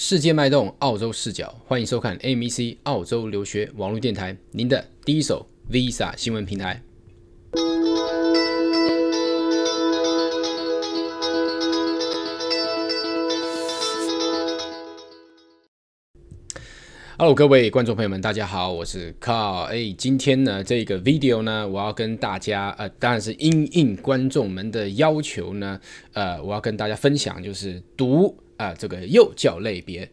世界脉动，澳洲视角，欢迎收看 AMEC 澳洲留学网络电台，您的第一手 Visa 新闻平台。Hello，各位观众朋友们，大家好，我是 Carl。哎，今天呢，这个 video 呢，我要跟大家，呃，当然是应应观众们的要求呢，呃，我要跟大家分享，就是读。啊，这个幼教类别。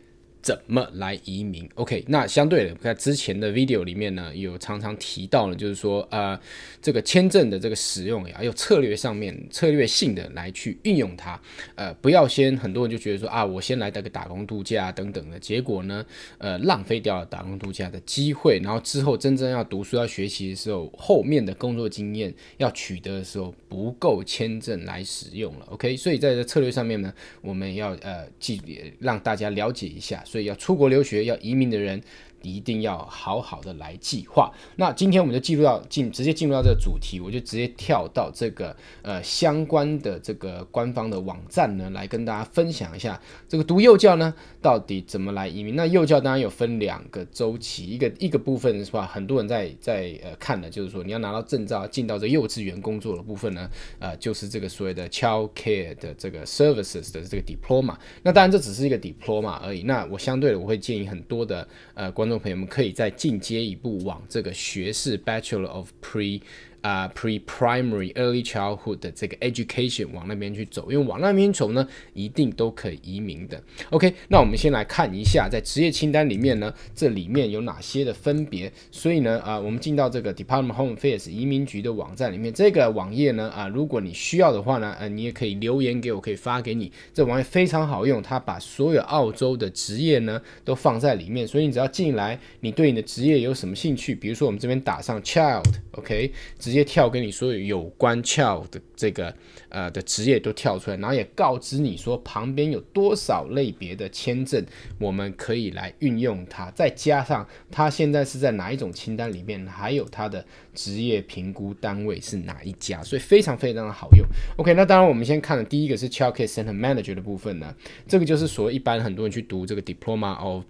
怎么来移民？OK，那相对的，在之前的 video 里面呢，有常常提到呢，就是说，呃，这个签证的这个使用呀，还有策略上面，策略性的来去运用它，呃，不要先很多人就觉得说啊，我先来这个打工度假等等的，结果呢，呃，浪费掉了打工度假的机会，然后之后真正要读书要学习的时候，后面的工作经验要取得的时候不够签证来使用了，OK，所以在这策略上面呢，我们要呃记让大家了解一下。所以要出国留学、要移民的人。一定要好好的来计划。那今天我们就进入到进直接进入到这个主题，我就直接跳到这个呃相关的这个官方的网站呢，来跟大家分享一下这个读幼教呢到底怎么来移民。那幼教当然有分两个周期，一个一个部分是吧？很多人在在呃看的，就是说你要拿到证照进到这幼稚园工作的部分呢，呃就是这个所谓的 child care 的这个 services 的这个 diploma。那当然这只是一个 diploma 而已。那我相对的我会建议很多的呃观众。朋友们可以再进阶一步，往这个学士 （Bachelor of Pre）。啊，pre-primary early childhood 的这个 education 往那边去走，因为往那边走呢，一定都可以移民的。OK，那我们先来看一下在职业清单里面呢，这里面有哪些的分别。所以呢，啊，我们进到这个 Department Home Affairs 移民局的网站里面，这个网页呢，啊，如果你需要的话呢，呃，你也可以留言给我，可以发给你。这网页非常好用，它把所有澳洲的职业呢都放在里面，所以你只要进来，你对你的职业有什么兴趣，比如说我们这边打上 child，OK，直接跳跟你所有有关 child 的这个呃的职业都跳出来，然后也告知你说旁边有多少类别的签证我们可以来运用它，再加上它现在是在哪一种清单里面，还有它的职业评估单位是哪一家，所以非常非常的好用。OK，那当然我们先看的第一个是 child care center manager 的部分呢，这个就是所谓一般很多人去读这个 diploma o f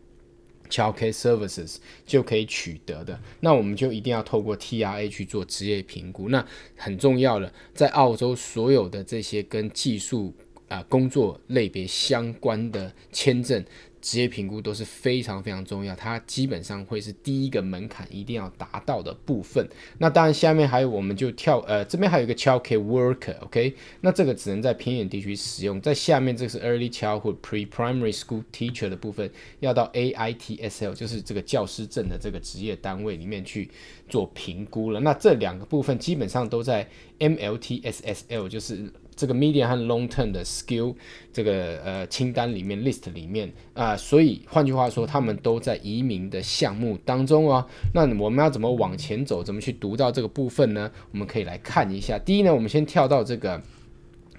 j i b e Services 就可以取得的，那我们就一定要透过 TRA 去做职业评估。那很重要的，在澳洲所有的这些跟技术啊工作类别相关的签证。职业评估都是非常非常重要，它基本上会是第一个门槛一定要达到的部分。那当然，下面还有我们就跳呃，这边还有一个 c h i l d c a r e worker，OK，那这个只能在偏远地区使用。在下面这是 early child h o o d pre-primary school teacher 的部分，要到 AITSL 就是这个教师证的这个职业单位里面去做评估了。那这两个部分基本上都在 MLTSSL 就是这个 medium 和 long term 的 skill 这个呃清单里面 list 里面啊。所以，换句话说，他们都在移民的项目当中啊。那我们要怎么往前走，怎么去读到这个部分呢？我们可以来看一下。第一呢，我们先跳到这个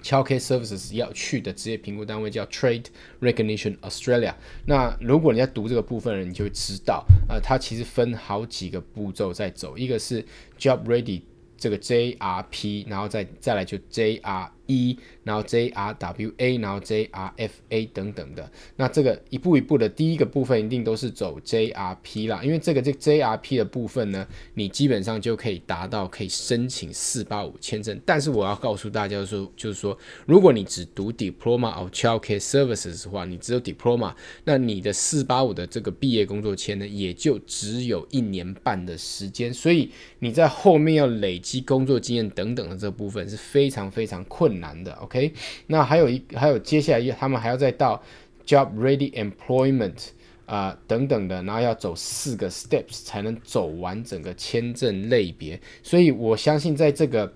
c h a r e Services 要去的职业评估单位叫 Trade Recognition Australia。那如果你在读这个部分，你就会知道，呃，它其实分好几个步骤在走。一个是 Job Ready 这个 JRP，然后再再来就 JR。一，然后 J R W A，然后 J R F A 等等的，那这个一步一步的第一个部分一定都是走 J R P 啦，因为这个这 J R P 的部分呢，你基本上就可以达到可以申请四八五签证。但是我要告诉大家说，就是说，如果你只读 Diploma of Childcare Services 的话，你只有 Diploma，那你的四八五的这个毕业工作签呢，也就只有一年半的时间，所以你在后面要累积工作经验等等的这部分是非常非常困。难。难的，OK，那还有一，还有接下来他们还要再到 job ready employment 啊等等的，然后要走四个 steps 才能走完整个签证类别。所以我相信在这个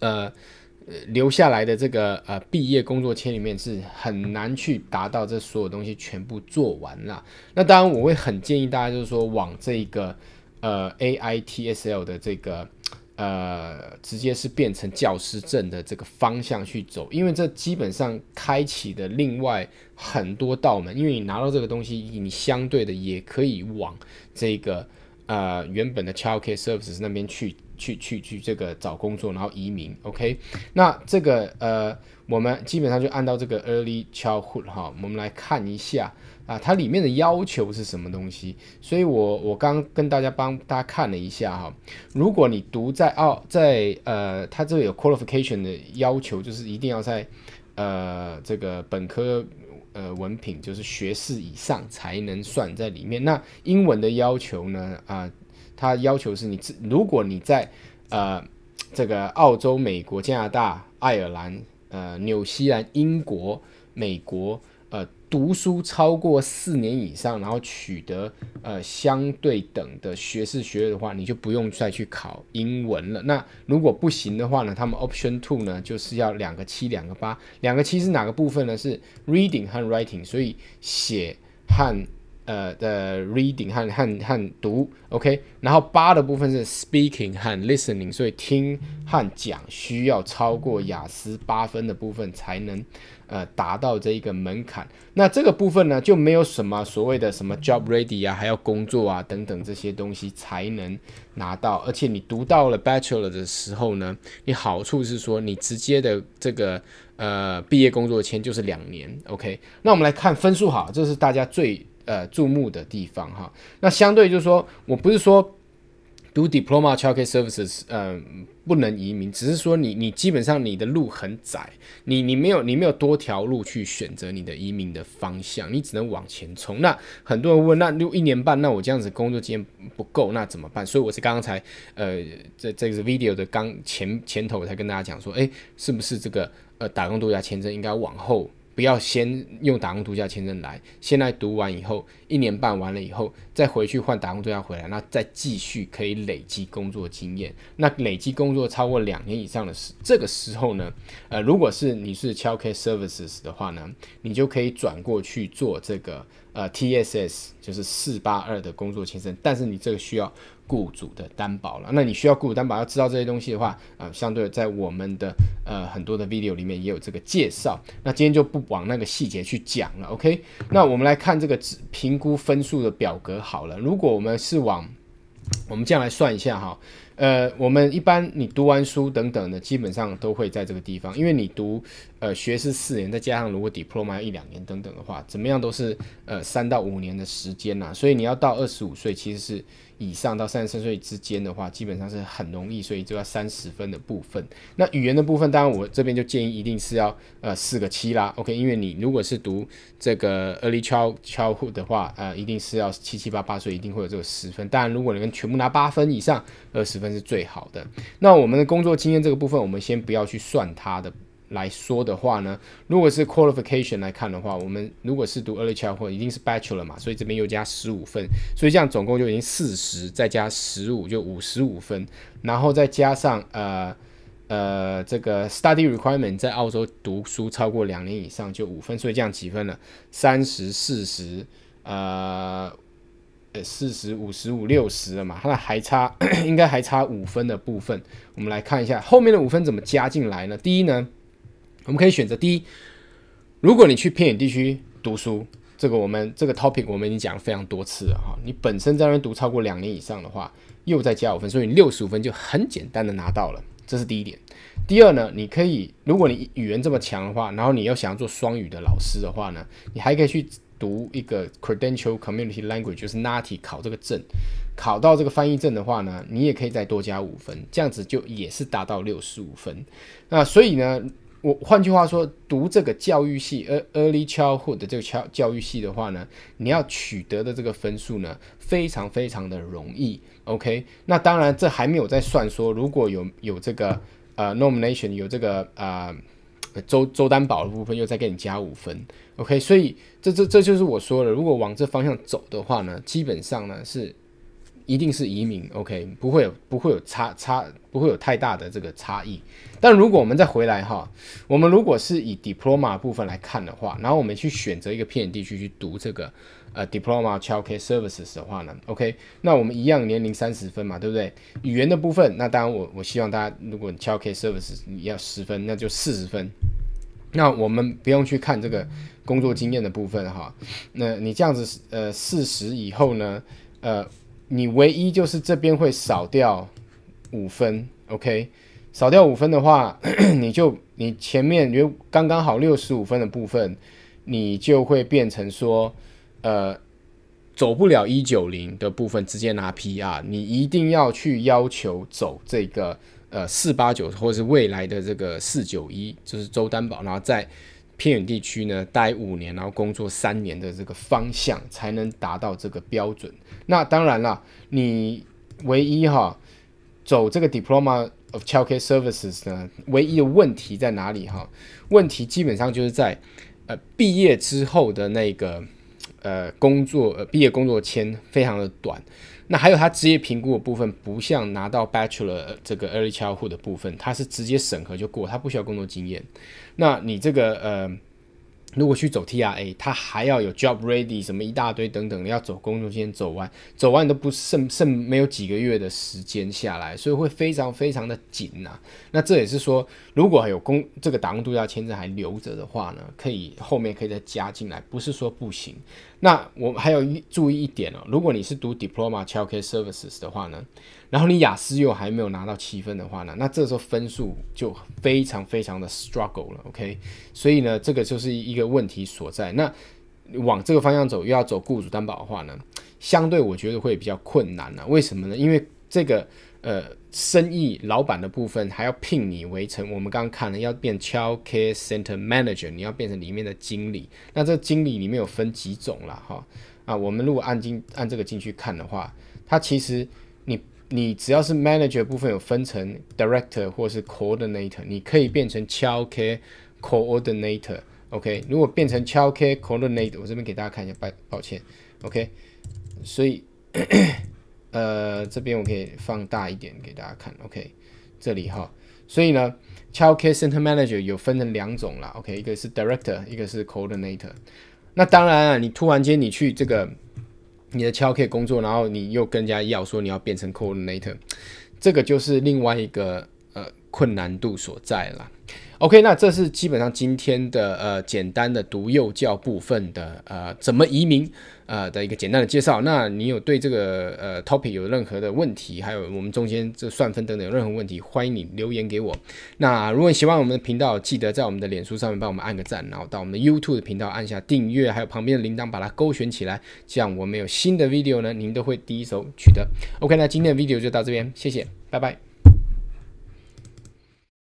呃留下来的这个呃毕业工作签里面是很难去达到这所有东西全部做完了。那当然我会很建议大家就是说往这一个呃 A I T S L 的这个。呃，直接是变成教师证的这个方向去走，因为这基本上开启的另外很多道门，因为你拿到这个东西，你相对的也可以往这个呃原本的 Child Care Services 那边去去去去这个找工作，然后移民。OK，那这个呃，我们基本上就按照这个 Early Childhood 哈，我们来看一下。啊，它里面的要求是什么东西？所以，我我刚跟大家帮大家看了一下哈。如果你读在澳，在呃，它这有 qualification 的要求，就是一定要在呃这个本科呃文凭，就是学士以上才能算在里面。那英文的要求呢？啊，它要求是你，如果你在呃这个澳洲、美国、加拿大、爱尔兰、呃纽西兰、英国、美国。读书超过四年以上，然后取得呃相对等的学士学位的话，你就不用再去考英文了。那如果不行的话呢，他们 option two 呢，就是要两个七，两个八。两个七是哪个部分呢？是 reading 和 writing，所以写和。呃的 reading 和和和读，OK，然后八的部分是 speaking 和 listening，所以听和讲需要超过雅思八分的部分才能呃达到这一个门槛。那这个部分呢，就没有什么所谓的什么 job ready 啊，还要工作啊等等这些东西才能拿到。而且你读到了 bachelor 的时候呢，你好处是说你直接的这个呃毕业工作签就是两年，OK。那我们来看分数好，这是大家最。呃，注目的地方哈，那相对就是说我不是说读 diploma childcare services，嗯，不能移民，只是说你你基本上你的路很窄，你你没有你没有多条路去选择你的移民的方向，你只能往前冲。那很多人问，那六一年半，那我这样子工作经验不够，那怎么办？所以我是刚刚才呃，在这个 video 的刚前前头我才跟大家讲说，哎，是不是这个呃打工度假签证应该往后？不要先用打工度假签证来，先来读完以后，一年半完了以后，再回去换打工度假回来，那再继续可以累积工作经验。那累积工作超过两年以上的时，这个时候呢，呃，如果是你是 childcare services 的话呢，你就可以转过去做这个呃 T S S，就是四八二的工作签证，但是你这个需要。雇主的担保了，那你需要雇主担保要知道这些东西的话，啊，相对在我们的呃很多的 video 里面也有这个介绍，那今天就不往那个细节去讲了，OK？那我们来看这个评估分数的表格好了，如果我们是往。我们这样来算一下哈，呃，我们一般你读完书等等的，基本上都会在这个地方，因为你读呃学士四年，再加上如果 diploma 一两年等等的话，怎么样都是呃三到五年的时间呐，所以你要到二十五岁其实是以上到三十三岁之间的话，基本上是很容易，所以就要三十分的部分。那语言的部分，当然我这边就建议一定是要呃四个七啦，OK，因为你如果是读这个 early childhood 的话，呃，一定是要七七八八，所以一定会有这个十分。当然，如果你跟全部拿八分以上，二十分是最好的。那我们的工作经验这个部分，我们先不要去算它的。来说的话呢，如果是 qualification 来看的话，我们如果是读 early child h o o d 已经是 bachelor 嘛，所以这边又加十五分，所以这样总共就已经四十，再加十五就五十五分。然后再加上呃呃这个 study requirement，在澳洲读书超过两年以上就五分，所以这样几分呢？三十四十，呃。呃，四十五、十五、六十了嘛，它还差，应该还差五分的部分。我们来看一下后面的五分怎么加进来呢？第一呢，我们可以选择第一，如果你去偏远地区读书，这个我们这个 topic 我们已经讲非常多次了哈。你本身在那边读超过两年以上的话，又再加五分，所以你六十五分就很简单的拿到了。这是第一点。第二呢，你可以，如果你语言这么强的话，然后你要想要做双语的老师的话呢，你还可以去。读一个 Credential Community Language 就是 NATI 考这个证，考到这个翻译证的话呢，你也可以再多加五分，这样子就也是达到六十五分。那所以呢，我换句话说，读这个教育系 Early Childhood 这个教教育系的话呢，你要取得的这个分数呢，非常非常的容易。OK，那当然这还没有在算说如果有有这个呃 Nomination 有这个呃。周周担保的部分又再给你加五分，OK，所以这这这就是我说了，如果往这方向走的话呢，基本上呢是。一定是移民，OK，不会有不会有差差，不会有太大的这个差异。但如果我们再回来哈，我们如果是以 diploma 部分来看的话，然后我们去选择一个偏远地区去读这个呃 diploma childcare services 的话呢，OK，那我们一样年龄三十分嘛，对不对？语言的部分，那当然我我希望大家如果 childcare services 你要十分，那就四十分。那我们不用去看这个工作经验的部分哈。那你这样子呃四十以后呢，呃。你唯一就是这边会少掉五分，OK，少掉五分的话，你就你前面六刚刚好六十五分的部分，你就会变成说，呃，走不了一九零的部分，直接拿 PR，你一定要去要求走这个呃四八九或者是未来的这个四九一，就是周担保，然后再。偏远地区呢，待五年，然后工作三年的这个方向，才能达到这个标准。那当然了，你唯一哈走这个 Diploma of c h i l d c a r e Services 呢，唯一的问题在哪里哈？问题基本上就是在呃毕业之后的那个呃工作，毕业工作签非常的短。那还有他职业评估的部分，不像拿到 bachelor 这个 early childhood 的部分，他是直接审核就过，他不需要工作经验。那你这个呃，如果去走 T R A，他还要有 job ready 什么一大堆等等，要走工作经验走完，走完你都不剩剩没有几个月的时间下来，所以会非常非常的紧呐。那这也是说，如果有工这个打工度假签证还留着的话呢，可以后面可以再加进来，不是说不行。那我还有一注意一点哦，如果你是读 diploma c h i l d c a r e services 的话呢，然后你雅思又还没有拿到七分的话呢，那这时候分数就非常非常的 struggle 了，OK？所以呢，这个就是一个问题所在。那往这个方向走，又要走雇主担保的话呢，相对我觉得会比较困难呢。为什么呢？因为这个。呃，生意老板的部分还要聘你为成。我们刚刚看了要变 childcare center manager，你要变成里面的经理。那这经理里面有分几种了哈？啊，我们如果按进按这个进去看的话，它其实你你只要是 manager 部分有分成 director 或是 coordinator，你可以变成 childcare coordinator。OK，如果变成 childcare coordinator，我这边给大家看一下，抱抱歉。OK，所以。呃，这边我可以放大一点给大家看。OK，这里哈，所以呢 c h i l d center a c e manager 有分成两种啦。OK，一个是 director，一个是 coordinator。那当然啊，你突然间你去这个你的 chalk 工作，然后你又跟人家要说你要变成 coordinator，这个就是另外一个。困难度所在了。OK，那这是基本上今天的呃简单的读幼教部分的呃怎么移民呃的一个简单的介绍。那你有对这个呃 topic 有任何的问题，还有我们中间这算分等等有任何问题，欢迎你留言给我。那如果你喜欢我们的频道，记得在我们的脸书上面帮我们按个赞，然后到我们的 YouTube 的频道按下订阅，还有旁边的铃铛把它勾选起来，这样我们有新的 video 呢，您都会第一手取得。OK，那今天的 video 就到这边，谢谢，拜拜。